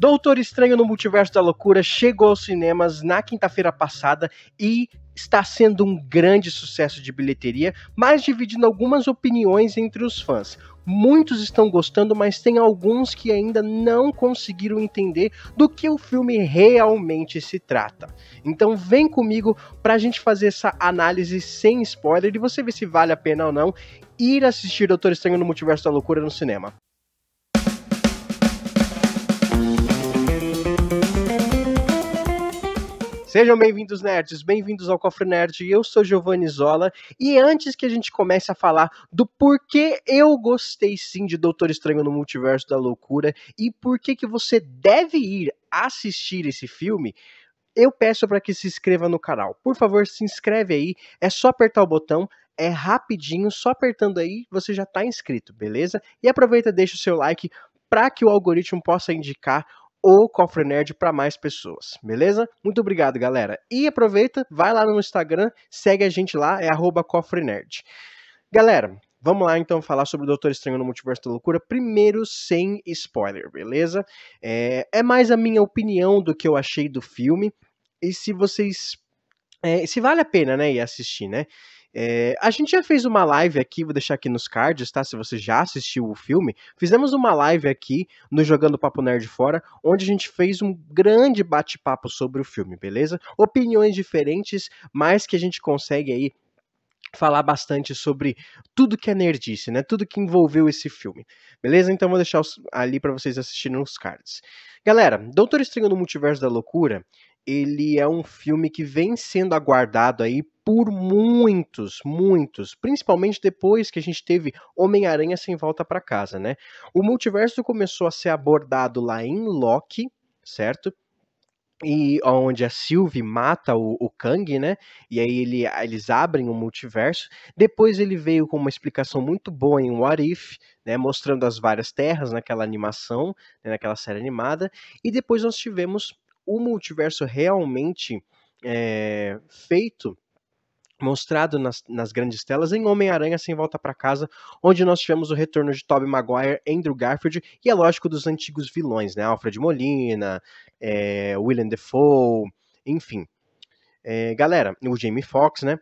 Doutor Estranho no Multiverso da Loucura chegou aos cinemas na quinta-feira passada e está sendo um grande sucesso de bilheteria, mas dividindo algumas opiniões entre os fãs. Muitos estão gostando, mas tem alguns que ainda não conseguiram entender do que o filme realmente se trata. Então vem comigo para a gente fazer essa análise sem spoiler e você ver se vale a pena ou não ir assistir Doutor Estranho no Multiverso da Loucura no cinema. Sejam bem-vindos, nerds, bem-vindos ao Cofre Nerd. Eu sou Giovanni Zola e antes que a gente comece a falar do porquê eu gostei sim de Doutor Estranho no Multiverso da Loucura e por que que você deve ir assistir esse filme, eu peço para que se inscreva no canal. Por favor, se inscreve aí, é só apertar o botão, é rapidinho, só apertando aí você já está inscrito, beleza? E aproveita, deixa o seu like para que o algoritmo possa indicar o Cofre Nerd para mais pessoas, beleza? Muito obrigado, galera. E aproveita, vai lá no Instagram, segue a gente lá, é @cofrenerd. Galera, vamos lá então falar sobre o Doutor Estranho no Multiverso da Loucura, primeiro sem spoiler, beleza? É, é mais a minha opinião do que eu achei do filme. E se vocês. É, se vale a pena, né, ir assistir, né? É, a gente já fez uma live aqui, vou deixar aqui nos cards, tá? Se você já assistiu o filme, fizemos uma live aqui no Jogando Papo Nerd Fora, onde a gente fez um grande bate-papo sobre o filme, beleza? Opiniões diferentes, mas que a gente consegue aí falar bastante sobre tudo que é nerdice, né? Tudo que envolveu esse filme. Beleza? Então vou deixar ali para vocês assistirem nos cards. Galera, Doutor Estranho no Multiverso da Loucura ele é um filme que vem sendo aguardado aí por muitos, muitos, principalmente depois que a gente teve Homem-Aranha sem volta para casa, né? O multiverso começou a ser abordado lá em Loki, certo? E onde a Sylvie mata o, o Kang, né? E aí ele, eles abrem o um multiverso. Depois ele veio com uma explicação muito boa em What If, né, mostrando as várias terras naquela animação, né, naquela série animada, e depois nós tivemos o multiverso realmente é, feito mostrado nas, nas, grandes telas em Homem-Aranha Sem Volta para Casa, onde nós tivemos o retorno de Tobey Maguire, Andrew Garfield e, é lógico, dos antigos vilões, né? Alfred Molina, é, William Defoe, enfim. É, galera, o Jamie Foxx, né?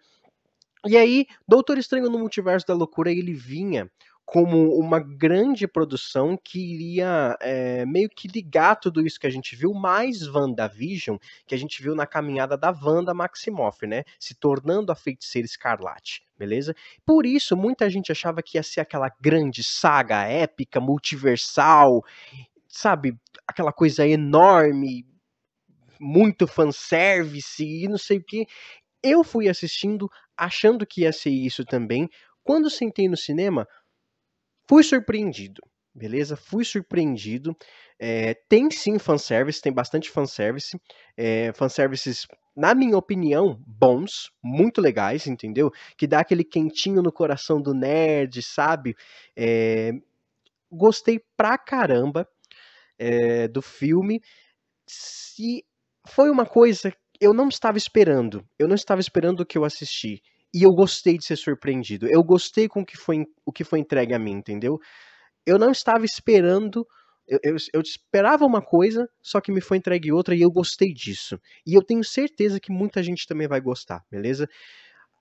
E aí, Doutor Estranho no Multiverso da Loucura, ele vinha como uma grande produção que iria é, meio que ligar tudo isso que a gente viu, mais WandaVision, que a gente viu na caminhada da Wanda Maximoff, né? Se tornando a feiticeira escarlate, beleza? Por isso, muita gente achava que ia ser aquela grande saga épica, multiversal, sabe? Aquela coisa enorme, muito fanservice e não sei o que. Eu fui assistindo achando que ia ser isso também. Quando sentei no cinema, fui surpreendido, beleza? Fui surpreendido. É, tem sim fanservice, tem bastante fanservice. É, fanservices, na minha opinião, bons, muito legais, entendeu? Que dá aquele quentinho no coração do nerd, sabe? É, gostei pra caramba é, do filme. Se foi uma coisa eu não estava esperando. Eu não estava esperando o que eu assisti. E eu gostei de ser surpreendido. Eu gostei com o que foi, o que foi entregue a mim, entendeu? Eu não estava esperando. Eu, eu, eu esperava uma coisa, só que me foi entregue outra e eu gostei disso. E eu tenho certeza que muita gente também vai gostar, beleza?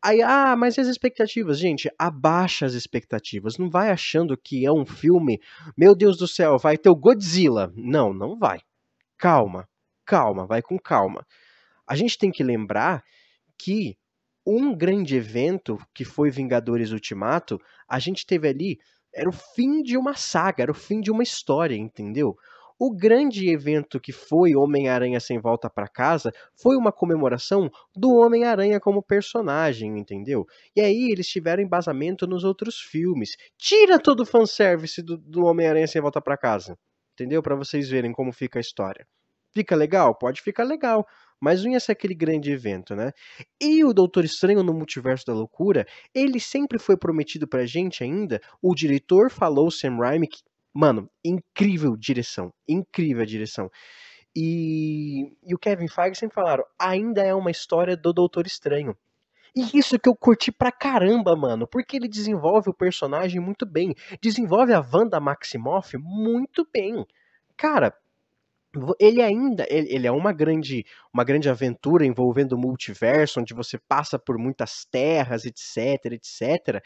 Aí, ah, mas e as expectativas? Gente, abaixa as expectativas. Não vai achando que é um filme, meu Deus do céu, vai ter o Godzilla. Não, não vai. Calma, calma, vai com calma. A gente tem que lembrar que um grande evento, que foi Vingadores Ultimato, a gente teve ali. Era o fim de uma saga, era o fim de uma história, entendeu? O grande evento que foi Homem-Aranha Sem Volta para Casa foi uma comemoração do Homem-Aranha como personagem, entendeu? E aí eles tiveram embasamento nos outros filmes. Tira todo o fanservice do, do Homem-Aranha Sem Volta para Casa, entendeu? Para vocês verem como fica a história. Fica legal? Pode ficar legal mas não ia ser aquele grande evento, né? E o Doutor Estranho no Multiverso da Loucura, ele sempre foi prometido pra gente ainda. O diretor falou, Sam Raimi, que, mano, incrível direção, incrível a direção. E, e o Kevin Feige sempre falaram, ainda é uma história do Doutor Estranho. E isso que eu curti pra caramba, mano, porque ele desenvolve o personagem muito bem, desenvolve a Wanda Maximoff muito bem. Cara, ele ainda ele, ele, é uma grande uma grande aventura envolvendo o multiverso onde você passa por muitas terras etc etc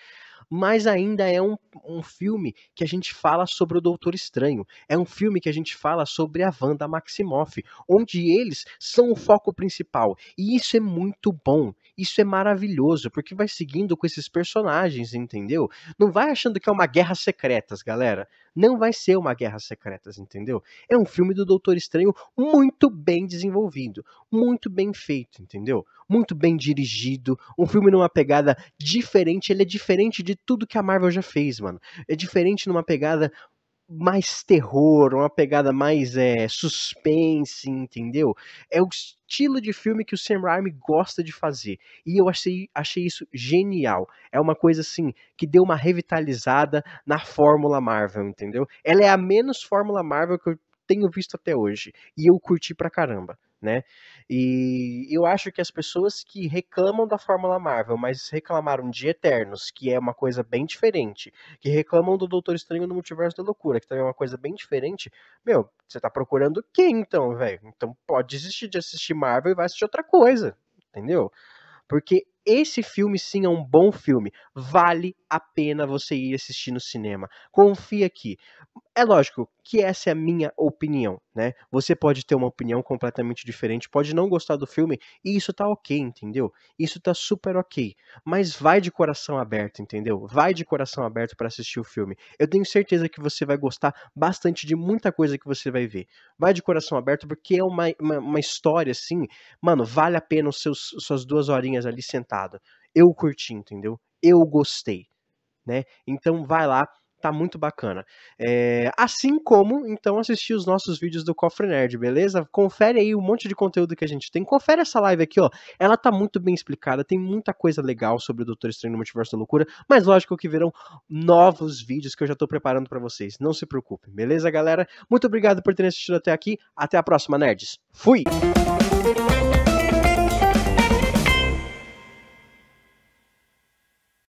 mas ainda é um, um filme que a gente fala sobre o Doutor Estranho é um filme que a gente fala sobre a Wanda Maximoff onde eles são o foco principal e isso é muito bom isso é maravilhoso, porque vai seguindo com esses personagens, entendeu? Não vai achando que é uma guerra secretas, galera. Não vai ser uma guerra secretas, entendeu? É um filme do Doutor Estranho muito bem desenvolvido, muito bem feito, entendeu? Muito bem dirigido, um filme numa pegada diferente, ele é diferente de tudo que a Marvel já fez, mano. É diferente numa pegada mais terror, uma pegada mais é, suspense, entendeu? É o estilo de filme que o Sam Raimi gosta de fazer. E eu achei, achei isso genial. É uma coisa assim que deu uma revitalizada na fórmula Marvel, entendeu? Ela é a menos fórmula Marvel que eu tenho visto até hoje. E eu curti pra caramba, né? E eu acho que as pessoas que reclamam da Fórmula Marvel, mas reclamaram de Eternos, que é uma coisa bem diferente, que reclamam do Doutor Estranho no Multiverso da Loucura, que também é uma coisa bem diferente, meu, você tá procurando quem então, velho? Então pode desistir de assistir Marvel e vai assistir outra coisa, entendeu? Porque esse filme sim é um bom filme. Vale a pena você ir assistir no cinema. Confia aqui. É lógico, que essa é a minha opinião, né? Você pode ter uma opinião completamente diferente, pode não gostar do filme, e isso tá ok, entendeu? Isso tá super ok. Mas vai de coração aberto, entendeu? Vai de coração aberto para assistir o filme. Eu tenho certeza que você vai gostar bastante de muita coisa que você vai ver. Vai de coração aberto, porque é uma, uma, uma história assim, mano, vale a pena os seus, suas duas horinhas ali sentado. Eu curti, entendeu? Eu gostei, né? Então vai lá tá muito bacana. É, assim como, então, assistir os nossos vídeos do Cofre Nerd, beleza? Confere aí um monte de conteúdo que a gente tem. Confere essa live aqui, ó. Ela tá muito bem explicada, tem muita coisa legal sobre o Doutor Estranho no Multiverso da Loucura, mas lógico que virão novos vídeos que eu já tô preparando para vocês. Não se preocupe, beleza, galera? Muito obrigado por terem assistido até aqui. Até a próxima, nerds. Fui!